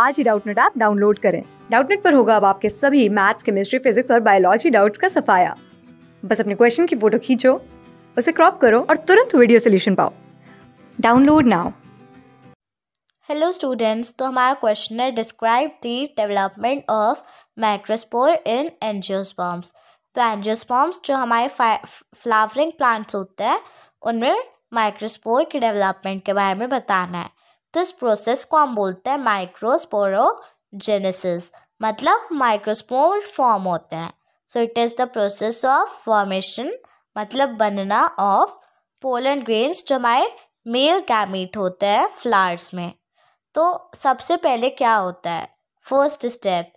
आज ही Doubtnut app download करें डाउटनेट पर होगा अब आपके सभी मैथ्स केमिस्ट्री फिजिक्स और बायोलॉजी डाउट्स का सफाया बस अपने क्वेश्चन की फोटो खींचो उसे क्रॉप करो और तुरंत वीडियो सोल्यूशन पाओ डाउनलोड नाउ हेलो स्टूडेंट्स तो हमारा क्वेश्चन है describe the development of microspore in angiosperms तो एंजियोस्पर्म्स जो हमारे फ्लावरिंग प्लांट्स होते हैं उनमें माइक्रोस्पोर के डेवलपमेंट के बारे में बताना है तो इस प्रोसेस को हम बोलते हैं माइक्रोस्पोरोजेनेसिस मतलब माइक्रोस्पोर फॉर्म होते हैं so it is the process of formation मतलब बनना ऑफ पोलन ग्रेन्स जो हमारे मेल कैमिट होते हैं फ्लावर्स में तो सबसे पहले क्या होता है फर्स्ट स्टेप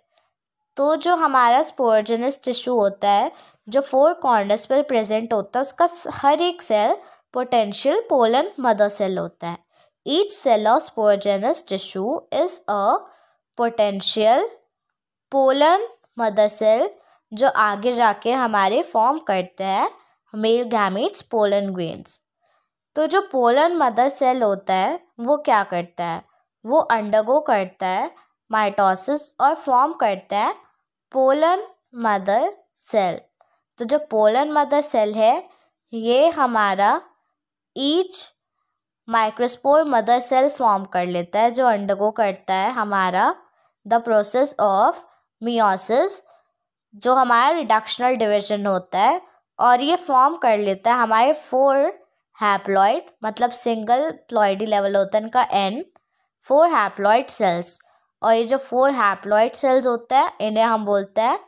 तो जो हमारा स्पोरजेनस टिश्यू होता है जो फोर कॉर्नर्स पर प्रेजेंट होता है उसका हर एक cell potential pollen mother cell होता है each cell of sporogenous tissue is a potential pollen mother cell जो आगे जाके हमारे फॉर्म करते हैं मेल गैमेट्स पोलन ग्रेन्स तो जो पोलन मदर सेल होता है वो क्या करता है वो अंडरगो करता है माइटोसिस और फॉर्म करता है पोलन मदर सेल तो जो पोलन मदर सेल है ये हमारा each microspore mother cell form कर लेता है जो अंडरगो करता है हमारा द प्रोसेस ऑफ मियोसिस जो हमारा रिडक्शनल डिवीजन होता है और ये फॉर्म कर लेता है हमारे फोर हैप्लॉयड मतलब सिंगल प्लॉइडी लेवल होता है इनका एन फोर हैप्लॉयड सेल्स और ये जो फोर हैप्लॉयड सेल्स होते हैं इन्हें हम बोलते हैं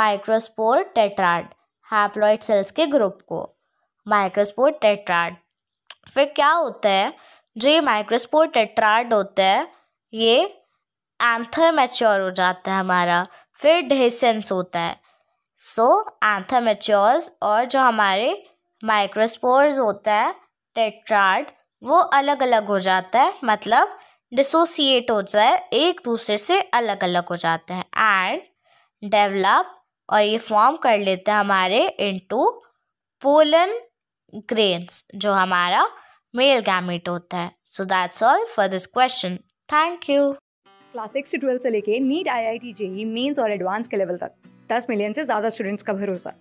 माइक्रोस्पोर टेट्राड हैप्लॉयड सेल्स के ग्रुप को माइक्रोस्पोर टेट्राड फिर क्या होता है जो ये माइक्रोस्पोर टेट्राड होता है ये एंथर मेच्योर हो जाता है हमारा फिर डेसेंस होता है सो एंथर मेच्योर्स और जो हमारे माइक्रोस्पोर्स होता है टेट्राड वो अलग अलग हो जाता है मतलब डिसोसिएट हो जाए एक दूसरे से अलग अलग हो जाते हैं एंड डेवलप और ये फॉर्म कर लेते हैं हमारे इनटू पोलन ग्रेन्स जो हमारा मेल गैमेट होता है so that's all for this question thank you class six से ट्वेल्थ से लेके NEET I I T JEE mains और एडवांस के लेवल तक दस मिलियन से ज़्यादा स्टूडेंट्स का भरोसा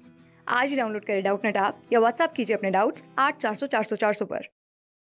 आज ही डाउनलोड करें डाउट नेट आप या व्हाट्सअप कीजिए अपने डाउट्स आठ चार सौ चार सौ चार सौ पर